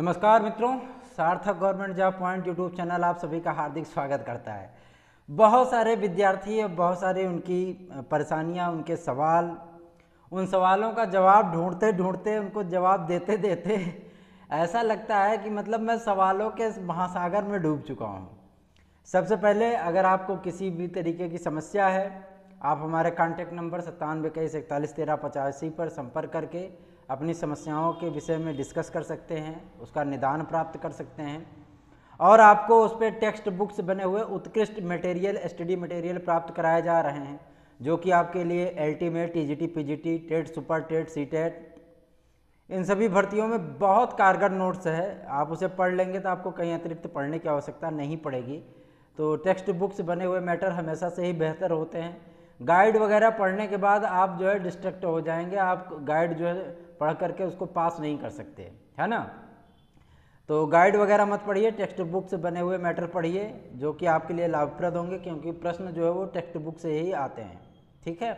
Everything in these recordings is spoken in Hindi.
नमस्कार मित्रों Sarthak government job point YouTube channel आप सभी का हार्दिक स्वागत करता है बहुत सारे विद्यार्थी और बहुत सारे उनकी परेशानियां उनके सवाल उन सवालों का जवाब ढूंढते ढूंढते उनको जवाब देते देते ऐसा लगता है कि मतलब मैं सवालों के महासागर में डूब चुका हूँ सबसे पहले अगर आपको किसी भी तरीके की समस्या है आप हमारे कॉन्टैक्ट नंबर सत्तानवे इक्कीस इकतालीस तेरह पचासी पर संपर्क करके अपनी समस्याओं के विषय में डिस्कस कर सकते हैं उसका निदान प्राप्त कर सकते हैं और आपको उस पर टेक्स्ट बुक्स बने हुए उत्कृष्ट मटेरियल स्टडी मटेरियल प्राप्त कराए जा रहे हैं जो कि आपके लिए एल टी में T G T P G T TET super TET C TET इन सभी भर्तियों में बहुत कारगर नोट्स है आप उसे पढ़ लेंगे तो आपको कहीं अतिरिक्त पढ़ने की आवश्यकता नहीं पड़ेगी तो टेक्स्ट बुक्स बने हुए मैटर हमेशा से ही बेहतर होते हैं गाइड वगैरह पढ़ने के बाद आप जो है डिस्ट्रक्ट हो जाएंगे आप गाइड जो है पढ़ करके उसको पास नहीं कर सकते है ना तो गाइड वगैरह मत पढ़िए टेक्स्ट बुक से बने हुए मैटर पढ़िए जो कि आपके लिए लाभप्रद होंगे क्योंकि प्रश्न जो है वो टेक्स्ट बुक से ही आते हैं ठीक है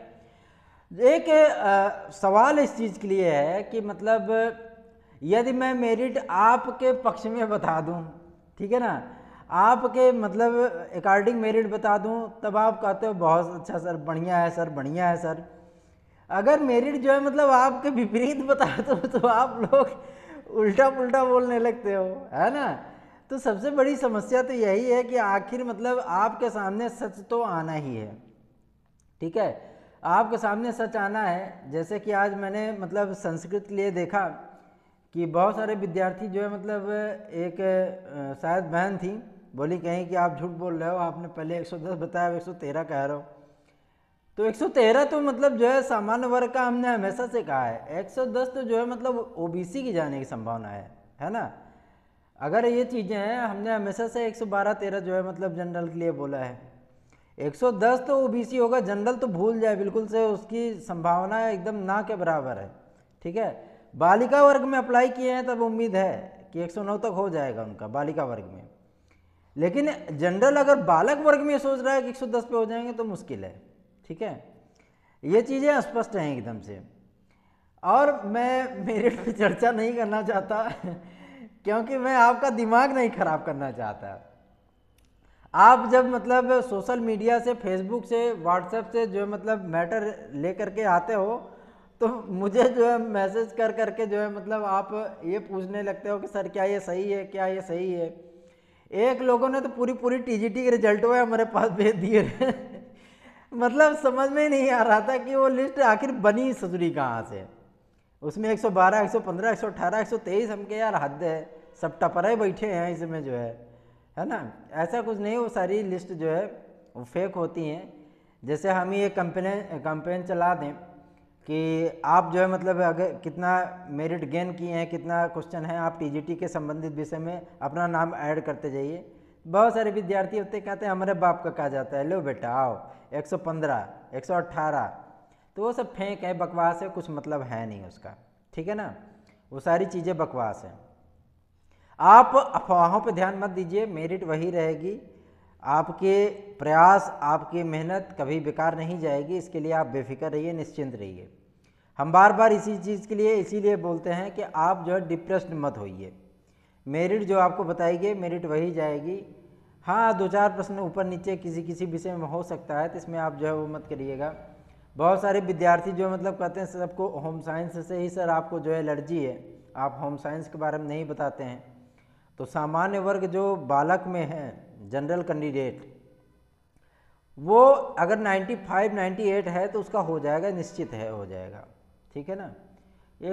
एक आ, सवाल इस चीज़ के लिए है कि मतलब यदि मैं मेरिट आपके पक्ष में बता दूं ठीक है ना आपके मतलब अकॉर्डिंग मेरिट बता दूं तब आप कहते हो बहुत अच्छा सर बढ़िया है सर बढ़िया है सर अगर मेरिट जो है मतलब आपके विपरीत बता दो तो आप लोग उल्टा पुल्टा बोलने लगते हो है ना तो सबसे बड़ी समस्या तो यही है कि आखिर मतलब आपके सामने सच तो आना ही है ठीक है आपके सामने सच आना है जैसे कि आज मैंने मतलब संस्कृत के लिए देखा कि बहुत सारे विद्यार्थी जो है मतलब एक शायद बहन थी बोली कहीं कि आप झूठ बोल रहे हो आपने पहले 110 बताया सौ 113 कह रहे हो तो 113 तो मतलब जो है सामान्य वर्ग का हमने हमेशा से कहा है 110 तो जो है मतलब ओबीसी की जाने की संभावना है है ना अगर ये चीज़ें हैं हमने हमेशा से 112 13 जो है मतलब जनरल के लिए बोला है 110 तो ओबीसी होगा जनरल तो भूल जाए बिल्कुल से उसकी संभावना एकदम ना के बराबर है ठीक है बालिका वर्ग में अप्लाई किए हैं तब उम्मीद है कि एक तक हो जाएगा उनका बालिका वर्ग में लेकिन जनरल अगर बालक वर्ग में सोच रहा है कि एक पे हो जाएंगे तो मुश्किल है ठीक है ये चीज़ें स्पष्ट हैं एकदम से और मैं मेरिट पर चर्चा नहीं करना चाहता क्योंकि मैं आपका दिमाग नहीं ख़राब करना चाहता आप जब मतलब सोशल मीडिया से फेसबुक से व्हाट्सएप से जो मतलब मैटर ले करके आते हो तो मुझे जो है मैसेज कर करके जो है मतलब आप ये पूछने लगते हो कि सर क्या ये सही है क्या ये सही है एक लोगों ने तो पूरी पूरी टीजीटी के रिजल्ट हुए हमारे पास भेज दिए मतलब समझ में नहीं आ रहा था कि वो लिस्ट आखिर बनी सदरी कहाँ से उसमें 112, 115, 118, 123 हम के यार हद है सब टपरा बैठे हैं इसमें जो है है ना ऐसा कुछ नहीं वो सारी लिस्ट जो है वो फेक होती हैं जैसे हम ये कंपेन कंपेन चला दें कि आप जो है मतलब अगर कितना मेरिट गेन किए हैं कितना क्वेश्चन है आप टी के संबंधित विषय में अपना नाम ऐड करते जाइए बहुत सारे विद्यार्थी होते कहते हैं हमारे बाप का कहा जाता है लो बेटा आओ 115 118 तो वो सब फेंक है बकवास है कुछ मतलब है नहीं उसका ठीक है ना वो सारी चीज़ें बकवास हैं आप अफवाहों पर ध्यान मत दीजिए मेरिट वही रहेगी आपके प्रयास आपकी मेहनत कभी बेकार नहीं जाएगी इसके लिए आप बेफिक्र रहिए निश्चिंत रहिए हम बार बार इसी चीज़ के लिए इसीलिए बोलते हैं कि आप जो है डिप्रेस्ड मत होइए मेरिट जो आपको बताई गई मेरिट वही जाएगी हाँ दो चार प्रश्न ऊपर नीचे किसी किसी विषय में हो सकता है तो इसमें आप जो है वो मत करिएगा बहुत सारे विद्यार्थी जो मतलब कहते हैं सबको होम साइंस से ही सर आपको जो है एलर्जी है आप होम साइंस के बारे में नहीं बताते हैं तो सामान्य वर्ग जो बालक में है जनरल कैंडिडेट वो अगर 95 98 है तो उसका हो जाएगा निश्चित है हो जाएगा ठीक है ना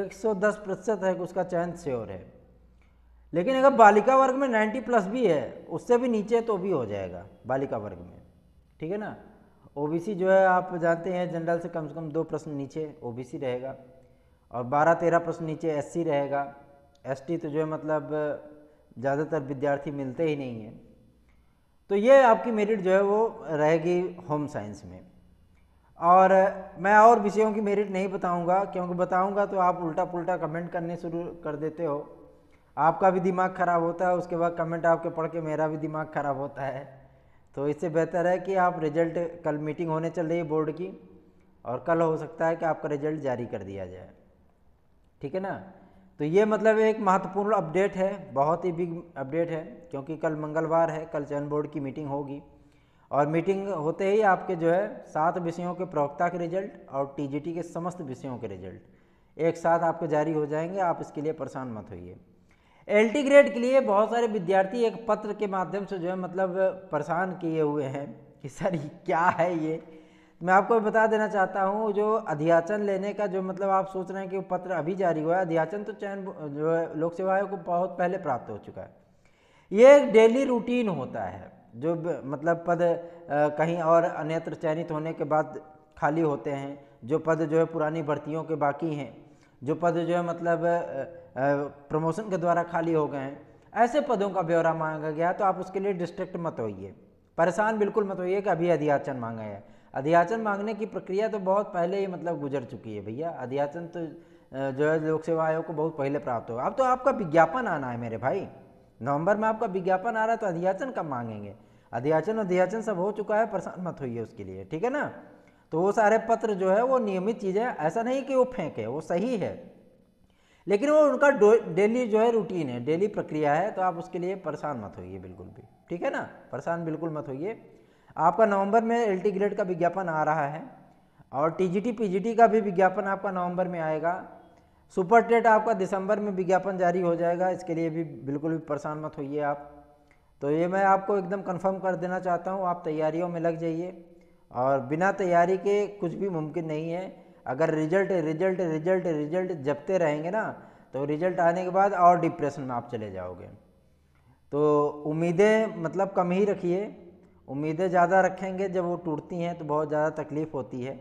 110 प्रतिशत है उसका चयन श्योर है लेकिन अगर बालिका वर्ग में 90 प्लस भी है उससे भी नीचे तो भी हो जाएगा बालिका वर्ग में ठीक है ना ओबीसी जो है आप जानते हैं जनरल से कम से कम दो प्रश्न नीचे ओबीसी रहेगा और बारह तेरह प्रश्न नीचे एससी रहेगा एसटी तो जो है मतलब ज़्यादातर विद्यार्थी मिलते ही नहीं हैं तो ये आपकी मेरिट जो है वो रहेगी होम साइंस में और मैं और विषयों की मेरिट नहीं बताऊंगा क्योंकि बताऊंगा तो आप उल्टा पुल्टा कमेंट करने शुरू कर देते हो आपका भी दिमाग ख़राब होता है उसके बाद कमेंट आपके पढ़ के मेरा भी दिमाग ख़राब होता है तो इससे बेहतर है कि आप रिजल्ट कल मीटिंग होने चल रही है बोर्ड की और कल हो सकता है कि आपका रिजल्ट जारी कर दिया जाए ठीक है ना तो ये मतलब एक महत्वपूर्ण अपडेट है बहुत ही बिग अपडेट है क्योंकि कल मंगलवार है कल चयन बोर्ड की मीटिंग होगी और मीटिंग होते ही आपके जो है सात विषयों के प्रवक्ता के रिजल्ट और टीजीटी के समस्त विषयों के रिजल्ट एक साथ आपके जारी हो जाएंगे आप इसके लिए परेशान मत होइए एल ग्रेड के लिए बहुत सारे विद्यार्थी एक पत्र के माध्यम से जो है मतलब परेशान किए हुए हैं कि सर क्या है ये मैं आपको बता देना चाहता हूँ जो अध्याचन लेने का जो मतलब आप सोच रहे हैं कि वो पत्र अभी जारी हुआ है अध्याचन तो चयन जो है लोक सेवा को बहुत पहले प्राप्त हो चुका है ये एक डेली रूटीन होता है जो मतलब पद कहीं और अन्यत्र चयनित होने के बाद खाली होते हैं जो पद जो है पुरानी भर्तियों के बाकी हैं जो पद जो है मतलब प्रमोशन के द्वारा खाली हो गए हैं ऐसे पदों का ब्यौरा मांगा गया तो आप उसके लिए डिस्ट्रिक्ट मत होइए परेशान बिल्कुल मत होइए कि अभी अधियाचन मांगा है अधियाचन मांगने की प्रक्रिया तो बहुत पहले ही मतलब गुजर चुकी है भैया अधियाचन तो जो है लोक सेवा आयोग को बहुत पहले प्राप्त हो अब तो आपका विज्ञापन आना है मेरे भाई नवंबर में आपका विज्ञापन आ रहा है तो अधियाचन कब मांगेंगे अधियाचन अधियाचन सब हो चुका है परेशान मत होइए उसके लिए ठीक है ना तो वो सारे पत्र जो है वो नियमित चीज़ें ऐसा नहीं कि वो फेंके वो सही है लेकिन वो उनका डेली जो है रूटीन है डेली प्रक्रिया है तो आप उसके लिए परेशान मत होइए बिल्कुल भी ठीक है ना परेशान बिल्कुल मत होइए आपका नवंबर में एल टी ग्रेड का विज्ञापन आ रहा है और T T G P G T का भी विज्ञापन आपका नवंबर में आएगा सुपर टेट आपका दिसंबर में विज्ञापन जारी हो जाएगा इसके लिए भी बिल्कुल भी परेशान मत होइए आप तो ये मैं आपको एकदम कंफर्म कर देना चाहता हूँ आप तैयारियों में लग जाइए और बिना तैयारी के कुछ भी मुमकिन नहीं है अगर रिजल्ट रिजल्ट रिजल्ट रिजल्ट जपते रहेंगे ना तो रिजल्ट आने के बाद और डिप्रेशन में आप चले जाओगे तो उम्मीदें मतलब कम ही रखिए उम्मीदें ज़्यादा रखेंगे जब वो टूटती हैं तो बहुत ज़्यादा तकलीफ़ होती है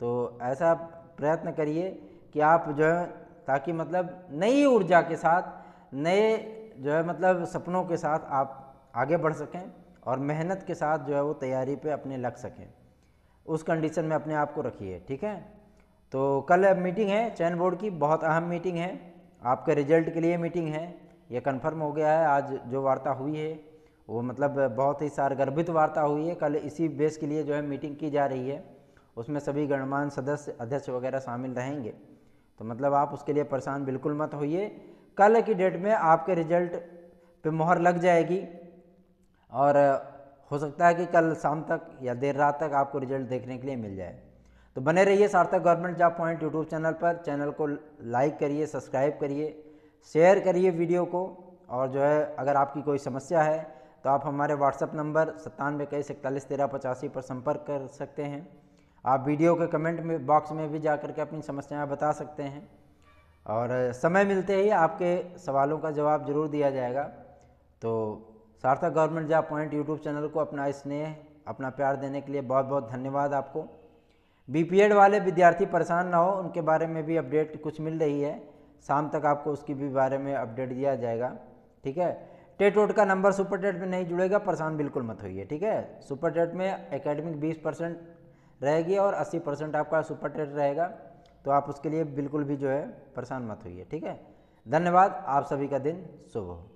तो ऐसा प्रयत्न करिए कि आप जो है ताकि मतलब नई ऊर्जा के साथ नए जो है मतलब सपनों के साथ आप आगे बढ़ सकें और मेहनत के साथ जो है वो तैयारी पे अपने लग सकें उस कंडीशन में अपने आप को रखिए ठीक है तो कल मीटिंग है चयन बोर्ड की बहुत अहम मीटिंग है आपके रिजल्ट के लिए मीटिंग है यह कन्फर्म हो गया है आज जो वार्ता हुई है वो मतलब बहुत ही सारगर्भित वार्ता हुई है कल इसी बेस के लिए जो है मीटिंग की जा रही है उसमें सभी गणमान्य सदस्य अध्यक्ष वगैरह शामिल रहेंगे तो मतलब आप उसके लिए परेशान बिल्कुल मत होइए कल की डेट में आपके रिजल्ट पे मोहर लग जाएगी और हो सकता है कि कल शाम तक या देर रात तक आपको रिजल्ट देखने के लिए मिल जाए तो बने रहिए Sarthak government job point YouTube channel पर चैनल को लाइक करिए सब्सक्राइब करिए शेयर करिए वीडियो को और जो है अगर आपकी कोई समस्या है तो आप हमारे व्हाट्सअप नंबर सत्तानवे इक्कीस इकतालीस तेरह पचासी पर संपर्क कर सकते हैं आप वीडियो के कमेंट में बॉक्स में भी जा के अपनी समस्याएं बता सकते हैं और समय मिलते ही आपके सवालों का जवाब ज़रूर दिया जाएगा तो Sarthak government job point YouTube channel को अपना स्नेह अपना प्यार देने के लिए बहुत बहुत धन्यवाद आपको बीपीएड वाले विद्यार्थी परेशान ना हो उनके बारे में भी अपडेट कुछ मिल रही है शाम तक आपको उसकी भी बारे में अपडेट दिया जाएगा ठीक है टेट वोट का नंबर सुपर टेट में नहीं जुड़ेगा परेशान बिल्कुल मत होइए ठीक है सुपर टेट में एकेडमिक 20 परसेंट रहेगी और 80 परसेंट आपका सुपर टेट रहेगा तो आप उसके लिए बिल्कुल भी जो है परेशान मत होइए ठीक है धन्यवाद आप सभी का दिन शुभ हो